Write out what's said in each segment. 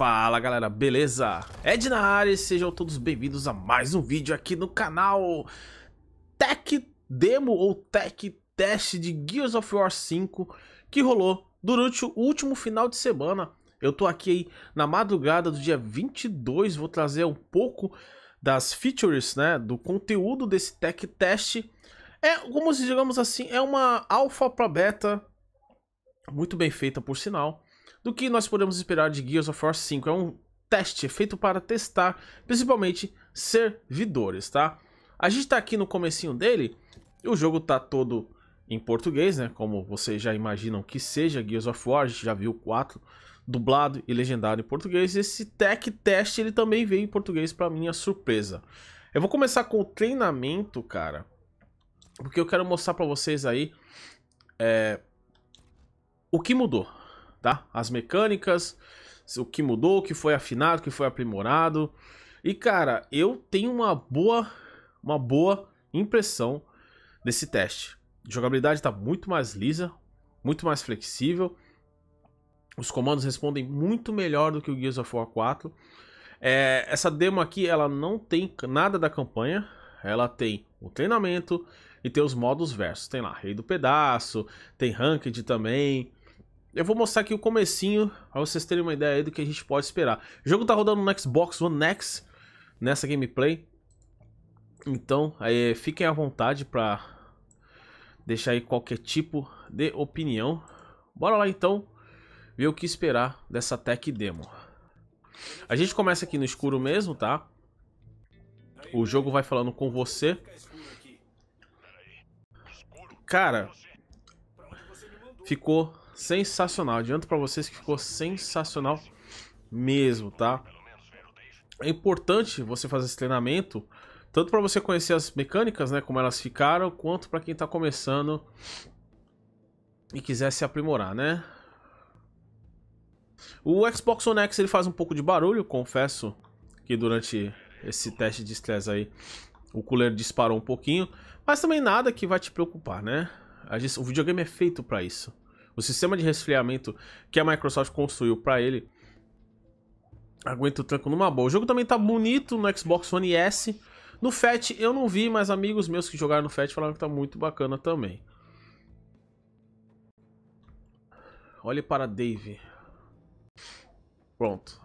Fala galera, beleza? Ed na área sejam todos bem-vindos a mais um vídeo aqui no canal Tech Demo ou Tech Test de Gears of War 5 que rolou durante o último final de semana. Eu tô aqui na madrugada do dia 22, vou trazer um pouco das features, né, do conteúdo desse Tech Test. É, como se digamos assim, é uma alfa para beta muito bem feita por sinal do que nós podemos esperar de Gears of War 5. É um teste, é feito para testar, principalmente servidores, tá? A gente tá aqui no comecinho dele, o jogo tá todo em português, né? Como vocês já imaginam que seja Gears of War, a gente já viu 4 dublado e legendado em português. Esse tech test ele também veio em português para minha surpresa. Eu vou começar com o treinamento, cara, porque eu quero mostrar para vocês aí é, o que mudou, tá? As mecânicas, o que mudou, o que foi afinado, o que foi aprimorado. E cara, eu tenho uma boa, uma boa impressão desse teste. A jogabilidade está muito mais lisa, muito mais flexível. Os comandos respondem muito melhor do que o Gears of War 4. É, essa demo aqui, ela não tem nada da campanha. Ela tem o treinamento e tem os modos versus. Tem lá Rei do Pedaço, tem Ranked também. Eu vou mostrar aqui o comecinho, pra vocês terem uma ideia aí do que a gente pode esperar. O jogo tá rodando no Xbox One X, nessa gameplay. Então, aí, fiquem à vontade pra deixar aí qualquer tipo de opinião. Bora lá então, ver o que esperar dessa tech demo. A gente começa aqui no escuro mesmo, tá? O jogo vai falando com você. Cara, ficou Sensacional, adianto para vocês que ficou sensacional mesmo, tá? É importante você fazer esse treinamento, tanto para você conhecer as mecânicas, né, como elas ficaram, quanto para quem está começando e quiser se aprimorar, né? O Xbox One X ele faz um pouco de barulho, confesso que durante esse teste de estresse aí o cooler disparou um pouquinho, mas também nada que vai te preocupar, né? O videogame é feito para isso. O sistema de resfriamento que a Microsoft construiu para ele aguenta o tranco numa boa. O jogo também tá bonito no Xbox One S. No FAT eu não vi, mas amigos meus que jogaram no FAT falaram que tá muito bacana também. Olhe para Dave. Pronto.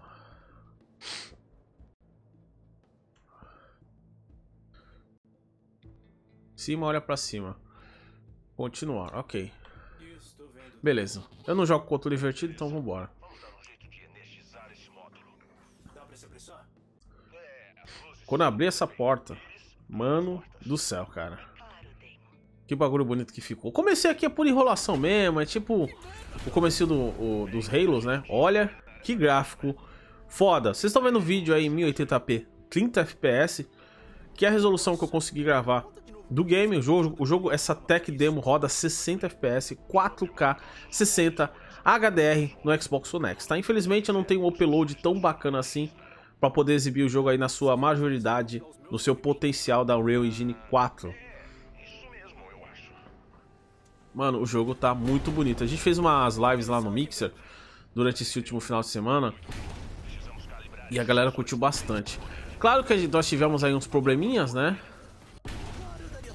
Cima, olha para cima. Continuar, ok. Beleza. Eu não jogo controle invertido, então vambora. Quando abrir essa porta, mano do céu, cara. Que bagulho bonito que ficou. Comecei aqui é por enrolação mesmo, é tipo o começo do, o, dos Halos, né? Olha que gráfico foda. Vocês estão vendo o vídeo aí em 1080p, 30 fps, que é a resolução que eu consegui gravar do game. O jogo, o jogo essa tech demo roda 60 FPS, 4K, 60 HDR no Xbox One X, tá? Infelizmente eu não tenho um upload tão bacana assim para poder exibir o jogo aí na sua majoridade, no seu potencial da Unreal Engine 4. Mano, o jogo tá muito bonito. A gente fez umas lives lá no Mixer durante esse último final de semana e a galera curtiu bastante. Claro que nós tivemos aí uns probleminhas, né?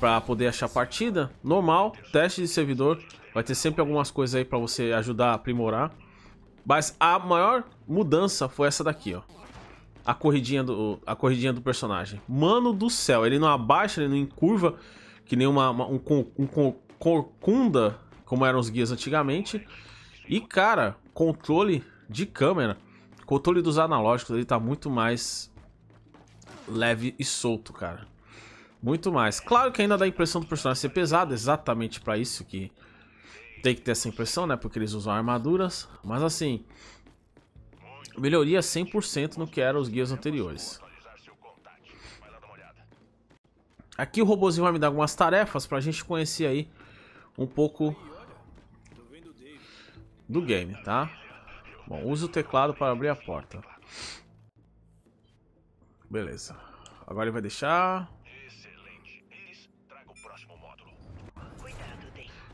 para poder achar partida, normal, teste de servidor, vai ter sempre algumas coisas aí para você ajudar a aprimorar. Mas a maior mudança foi essa daqui, ó. A corridinha do a corridinha do personagem. Mano do céu, ele não abaixa, ele não encurva que nem uma, uma um, um, um corcunda, como eram os guias antigamente. E cara, controle de câmera, controle dos analógicos, ele tá muito mais leve e solto, cara. Muito mais. Claro que ainda dá a impressão do personagem ser pesado, exatamente para isso que tem que ter essa impressão, né? Porque eles usam armaduras. Mas assim, melhoria 100% no que eram os guias anteriores. Aqui o robôzinho vai me dar algumas tarefas pra gente conhecer aí um pouco do game, tá? Bom, use o teclado para abrir a porta. Beleza. Agora ele vai deixar...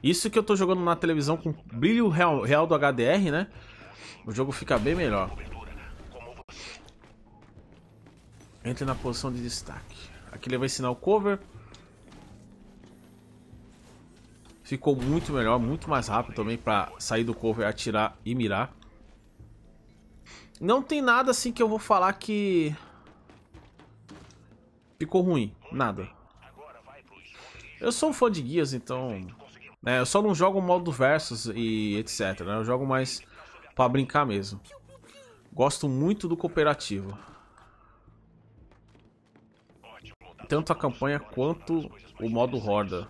Isso que eu tô jogando na televisão com brilho real, real do HDR, né? O jogo fica bem melhor. Entre na posição de destaque. Aqui ele vai ensinar o cover. Ficou muito melhor, muito mais rápido também para sair do cover, atirar e mirar. Não tem nada assim que eu vou falar que ficou ruim, nada. Eu sou um fã de guias, então é, eu só não jogo o modo versus e etc. Né? Eu jogo mais para brincar mesmo. Gosto muito do cooperativo. Tanto a campanha quanto o modo horda.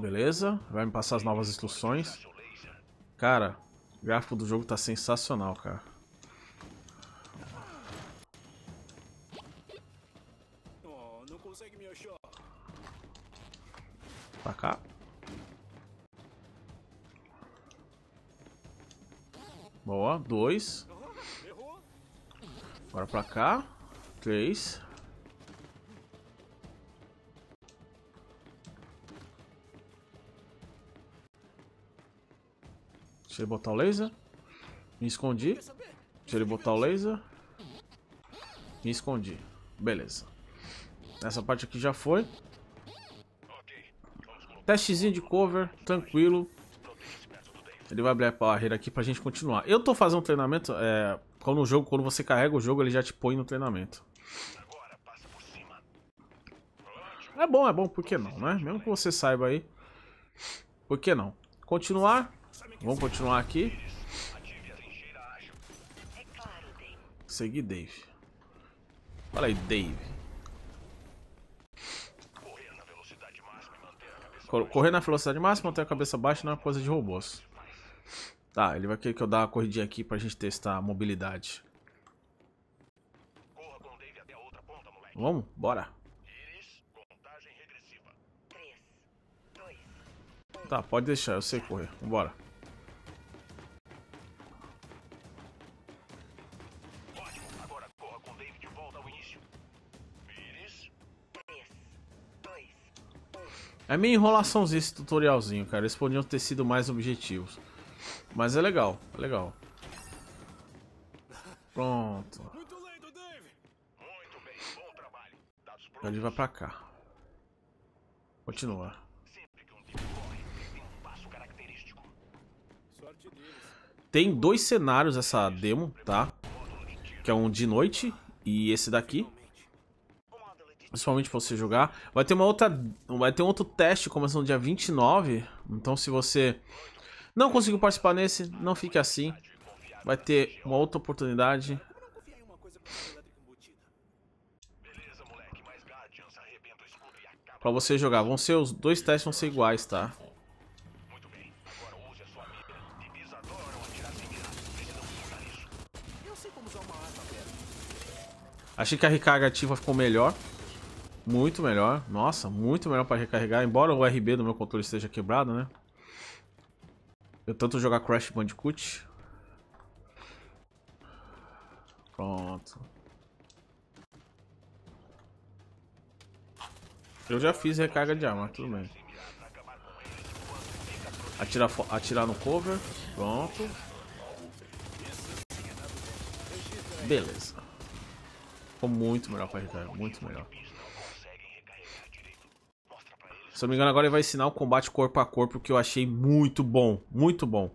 Beleza, vai me passar as novas instruções. Cara, o gráfico do jogo tá sensacional, cara. Oh, não consegue me achar. Pra cá. Boa, dois. Agora pra cá. Três. Deixa ele botar o laser. Me escondi. Deixa ele botar o laser. Me escondi. Beleza. Essa parte aqui já foi. Testezinho de cover, tranquilo. Ele vai abrir a barreira aqui pra gente continuar. Eu tô fazendo um treinamento, é, quando o jogo, quando você carrega o jogo, ele já te põe no treinamento. É bom, é bom, por que não, né? Mesmo que você saiba aí, por que não? Continuar, Vamos continuar aqui. Seguir Dave. Fala aí, Dave. Correr na velocidade máxima, manter a cabeça baixa não é coisa de robôs. Tá, ele vai querer que eu dê uma corridinha aqui pra gente testar a mobilidade. Vamos? Bora. Tá, pode deixar, eu sei correr. Vambora. É meio enrolaçãozinho esse tutorialzinho, cara. Eles podiam ter sido mais objetivos. Mas é legal, é legal. Pronto. Ele vai pra cá. Continua. Tipo tem dois cenários essa demo, tá? Que é um de noite e esse daqui. Principalmente pra você jogar. Vai ter uma outra. Vai ter um outro teste começando dia 29. Então se você não conseguiu participar nesse, não fique assim. Vai ter uma outra oportunidade. Pra você jogar. Vão ser os dois testes vão ser iguais, tá? Achei que a recarga ativa ficou melhor. Muito melhor. Nossa, muito melhor para recarregar. Embora o RB do meu controle esteja quebrado, né? Eu tanto jogar Crash Bandicoot. Pronto. Eu já fiz recarga de arma, tudo bem. Atirar, atirar no cover. Pronto. Beleza. Ficou muito melhor para recarregar muito melhor. Se não me engano, agora ele vai ensinar o combate corpo a corpo, que eu achei muito bom. Muito bom.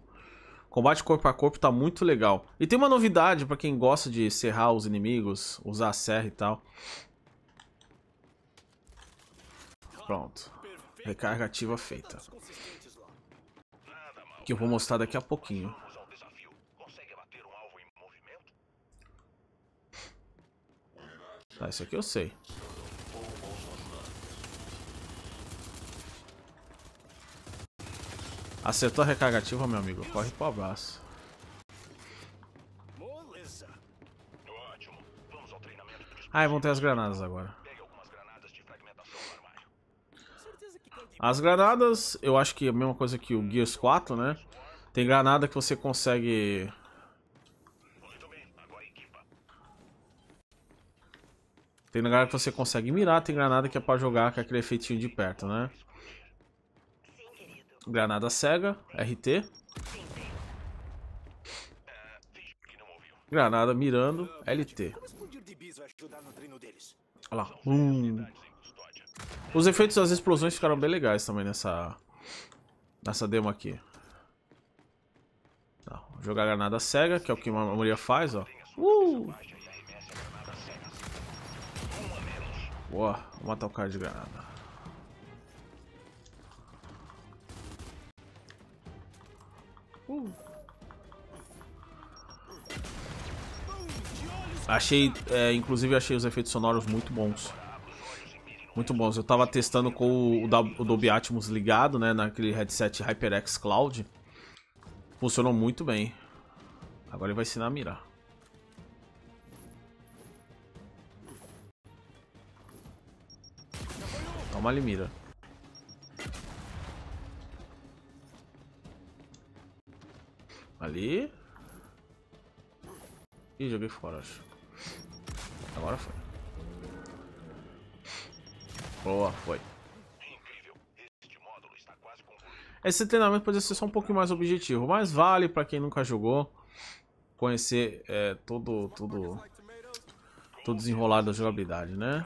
Combate corpo a corpo tá muito legal. E tem uma novidade para quem gosta de serrar os inimigos, usar a serra e tal. Pronto. Recarga ativa feita. Que eu vou mostrar daqui a pouquinho. Tá, isso aqui eu sei. Acertou a recargativa, meu amigo. Corre pro abraço. Ah, vão ter as granadas agora. As granadas, eu acho que é a mesma coisa que o Gears 4, né? Tem granada que você consegue... Tem granada que você consegue mirar, tem granada que é pra jogar com aquele efeitinho de perto, né? Granada cega, RT. Granada mirando, LT. Olha lá. Hum. Os efeitos das explosões ficaram bem legais também nessa... Nessa demo aqui. jogar granada cega, que é o que a maioria faz, ó. Uh! Boa, vou matar o cara de granada. Achei, é, inclusive achei os efeitos sonoros muito bons. Muito bons. Eu tava testando com o, o Dolby Atmos ligado, né, naquele headset HyperX Cloud. Funcionou muito bem. Agora ele vai ensinar a mirar. Toma, ali mira. Ali. E joguei fora, acho. Agora foi. Boa, foi. Esse treinamento pode ser só um pouquinho mais objetivo, mas vale para quem nunca jogou conhecer é, todo, todo, todo desenrolar da jogabilidade, né?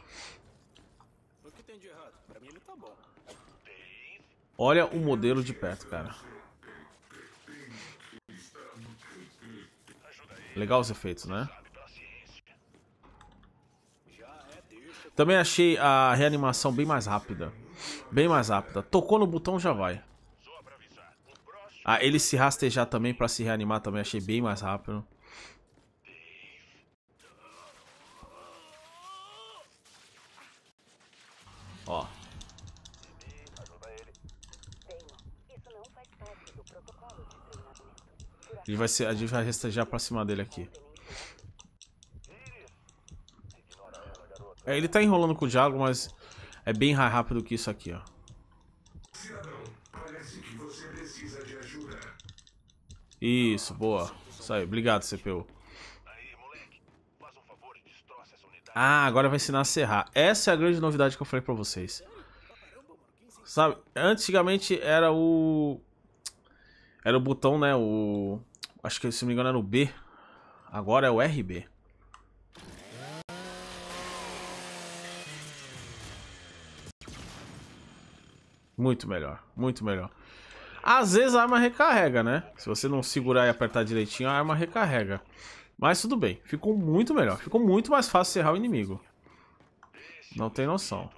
Olha o modelo de perto, cara. Legal os efeitos, né? Também achei a reanimação bem mais rápida. Bem mais rápida. Tocou no botão, já vai. Ah, ele se rastejar também pra se reanimar também achei bem mais rápido. Ó. Ele vai ser, a gente vai restejar pra cima dele aqui. É, ele tá enrolando com o diálogo, mas é bem mais rápido que isso aqui, ó. Isso, boa. Isso aí, obrigado, CPU. Ah, agora vai ensinar a serrar. Essa é a grande novidade que eu falei pra vocês. Sabe, antigamente era o... Era o botão, né, o... Acho que, se não me engano, era é o B. Agora é o RB. Muito melhor, muito melhor. Às vezes a arma recarrega, né? Se você não segurar e apertar direitinho, a arma recarrega. Mas tudo bem, ficou muito melhor. Ficou muito mais fácil errar o inimigo. Não tem noção.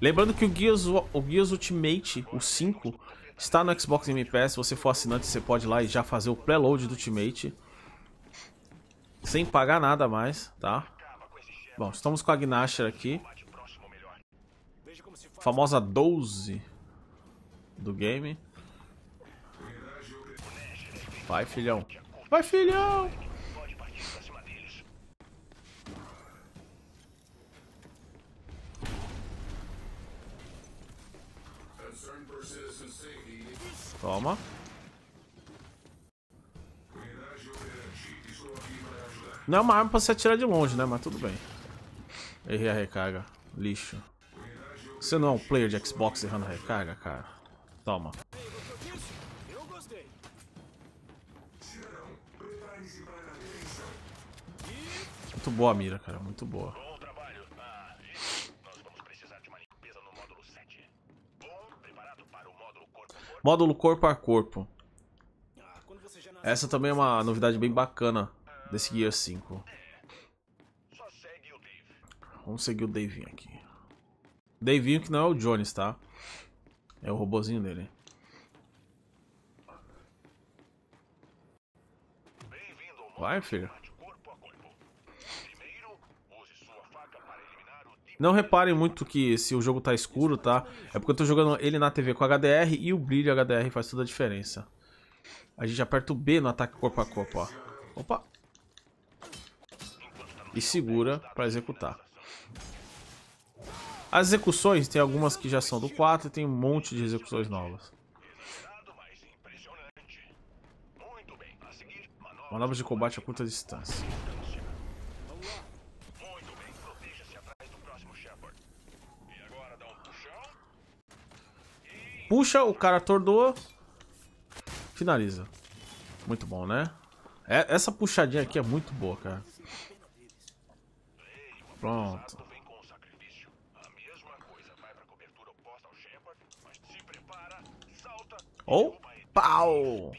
Lembrando que o Gears, o Gears Ultimate, o 5, está no Xbox Game Pass. Se você for assinante, você pode ir lá e já fazer o preload do Ultimate. Sem pagar nada mais, tá? Bom, estamos com a Gnasher aqui. Famosa 12 do game. Vai, filhão. Vai, filhão! Toma. Não é uma arma pra você atirar de longe, né? Mas tudo bem. Errei a recarga. Lixo. Você não é um player de Xbox errando a recarga, cara. Toma. Muito boa a mira, cara. Muito boa. Módulo corpo a corpo. Ah, Essa também é uma novidade bem bacana desse Gear 5. É, Vamos seguir o Davin aqui. Davin que não é o Jones, tá? É o robozinho dele. Vai, filho. Não reparem muito que se o jogo tá escuro, tá? É porque eu tô jogando ele na TV com HDR e o brilho HDR faz toda a diferença. A gente aperta o B no ataque corpo a corpo, ó. Opa! E segura para executar. As execuções, tem algumas que já são do 4 e tem um monte de execuções novas. Manobras de combate a curta distância. Puxa, o cara atordoa. Finaliza. Muito bom, né? É, essa puxadinha aqui é muito boa, cara. Pronto. Ou oh, pau!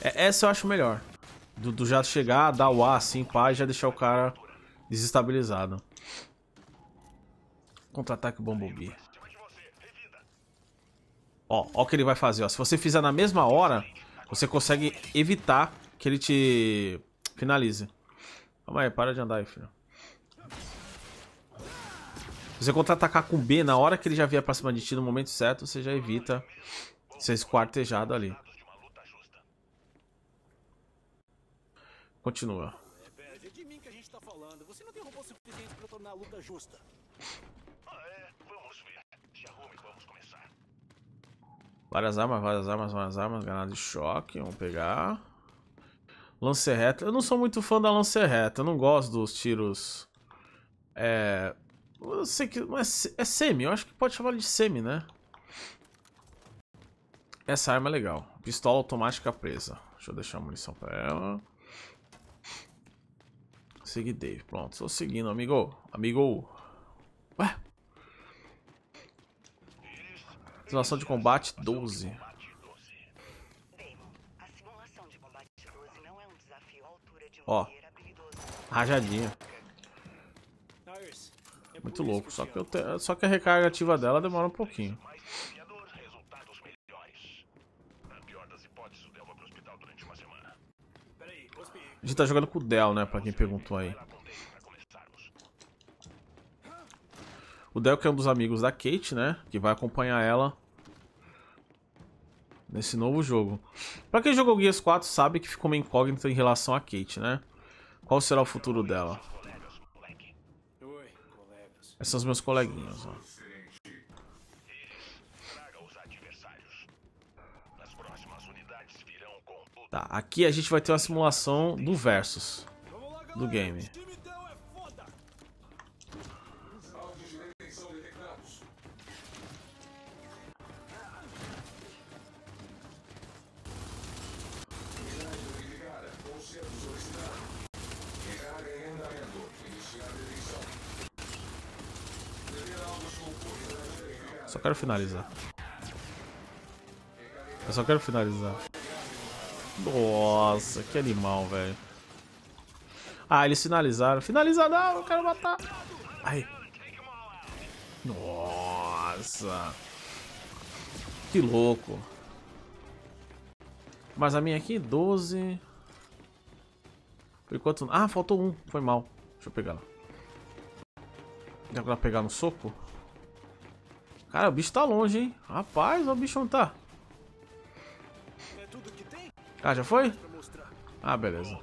É, essa eu acho melhor. Do, do, já chegar, dar o A assim, pá, e já deixar o cara desestabilizado. Contra-ataque Bumblebee. Ó, ó o que ele vai fazer, ó. Se você fizer na mesma hora, você consegue evitar que ele te finalize. Calma aí, para de andar aí, filho. Se você contra-atacar com B, na hora que ele já vier pra cima de ti, no momento certo, você já evita ser esquartejado ali. Continua. É de mim que a gente tá falando. Você não derrubou o suficiente pra tornar a luta justa. Várias armas, várias armas, várias armas. Granada de choque, vamos pegar. Lance reta. Eu não sou muito fã da lance reta. Eu não gosto dos tiros... É... Eu sei que... Mas é semi. Eu acho que pode chamar de semi, né? Essa arma é legal. Pistola automática presa. Deixa eu deixar a munição pra ela. Seguir Dave. Pronto, estou seguindo, amigo. Amigo. Ué? Simulação de combate 12. Ó. Rajadinha. Muito louco. Só que, eu te... Só que a recarga ativa dela demora um pouquinho. A gente tá jogando com o Del, né? Pra quem perguntou aí. O Del, que é um dos amigos da Kate, né? Que vai acompanhar ela nesse novo jogo. Pra quem jogou Guia 4 sabe que ficou uma incógnita em relação a Kate, né? Qual será o futuro dela? Esses são os meus coleguinhas, ó. Tá, aqui a gente vai ter uma simulação do Versus do game. Só quero finalizar. Eu só quero finalizar. Nossa, que animal, velho. Ah, eles finalizaram. Finalizar não, ah, eu quero matar. Aí. Nossa. Que louco. Mas a minha aqui, 12. Por enquanto... Ah, faltou um. Foi mal. Deixa eu pegar lá. Dá pra pegar no soco? Cara, o bicho tá longe, hein? Rapaz, o bichão tá. Ah, já foi? Ah, beleza.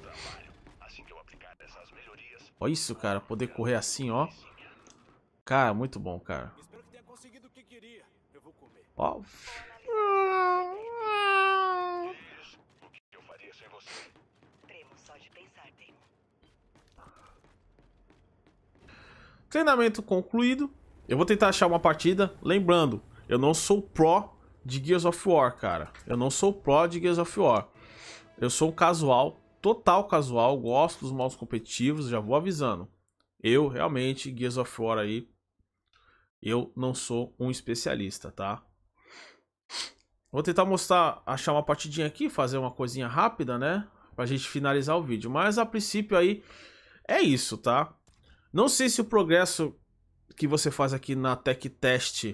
Olha isso, cara. Poder correr assim, ó. Cara, muito bom, cara. Ó. Treinamento concluído. Eu vou tentar achar uma partida. Lembrando, eu não sou pró de Gears of War, cara. Eu não sou pró de Gears of War. Eu sou um casual, total casual. Gosto dos modos competitivos, já vou avisando. Eu, realmente, Gears of War aí, eu não sou um especialista, tá? Vou tentar mostrar, achar uma partidinha aqui, fazer uma coisinha rápida, né? Pra gente finalizar o vídeo. Mas a princípio aí, é isso, tá? Não sei se o progresso que você faz aqui na Tech Test,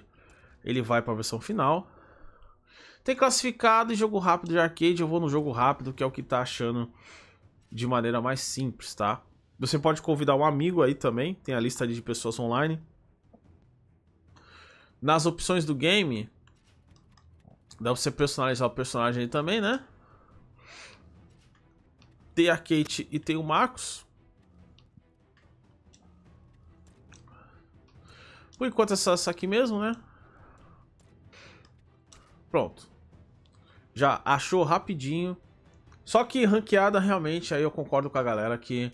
ele vai para a versão final. Tem classificado e jogo rápido de arcade, eu vou no jogo rápido, que é o que tá achando de maneira mais simples, tá? Você pode convidar um amigo aí também, tem a lista de pessoas online. Nas opções do game, dá pra você personalizar o personagem aí também, né? Tem a Kate e tem o Marcos. Por enquanto essa, é essa aqui mesmo, né? Pronto. Já achou rapidinho. Só que ranqueada realmente, aí eu concordo com a galera que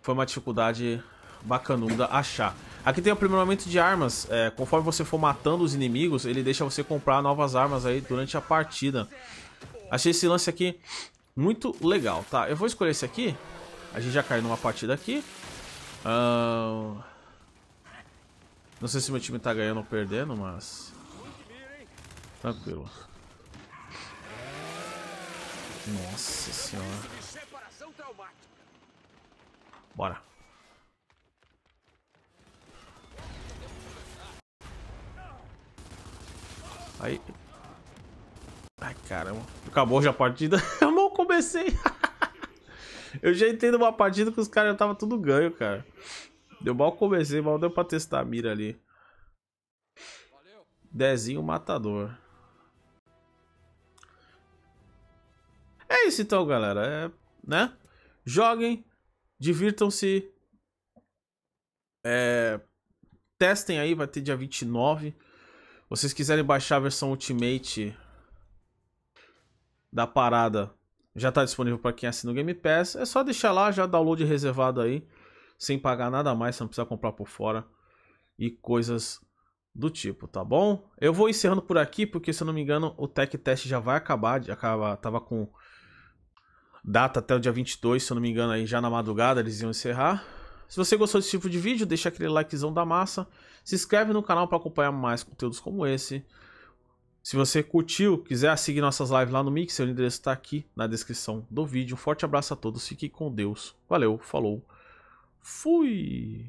foi uma dificuldade bacanuda achar. Aqui tem o aprimoramento de armas. É, conforme você for matando os inimigos, ele deixa você comprar novas armas aí durante a partida. Achei esse lance aqui muito legal, tá? Eu vou escolher esse aqui. A gente já caiu numa partida aqui. Uh, não sei se meu time tá ganhando ou perdendo, mas... Tranquilo. Nossa senhora. Bora. Aí. Ai, caramba. Acabou já a partida. Eu mal comecei. Eu já entendo uma partida que os caras já tava tudo ganho, cara. Deu mal comecei, mal deu pra testar a mira ali. Dezinho matador. É isso então, galera. É, né? Joguem, divirtam-se. É, testem aí, vai ter dia 29. Vocês quiserem baixar a versão Ultimate da parada, já tá disponível para quem assina o Game Pass. É só deixar lá, já download reservado aí sem pagar nada mais, você não precisa comprar por fora e coisas do tipo, tá bom? Eu vou encerrando por aqui, porque se eu não me engano, o tech test já vai acabar, já acaba, tava com data até o dia 22, se eu não me engano, aí já na madrugada eles iam encerrar. Se você gostou desse tipo de vídeo, deixa aquele likezão da massa, se inscreve no canal para acompanhar mais conteúdos como esse. Se você curtiu, quiser seguir nossas lives lá no Mixer, o endereço está aqui na descrição do vídeo. Um forte abraço a todos, fique com Deus. Valeu, falou. Fui!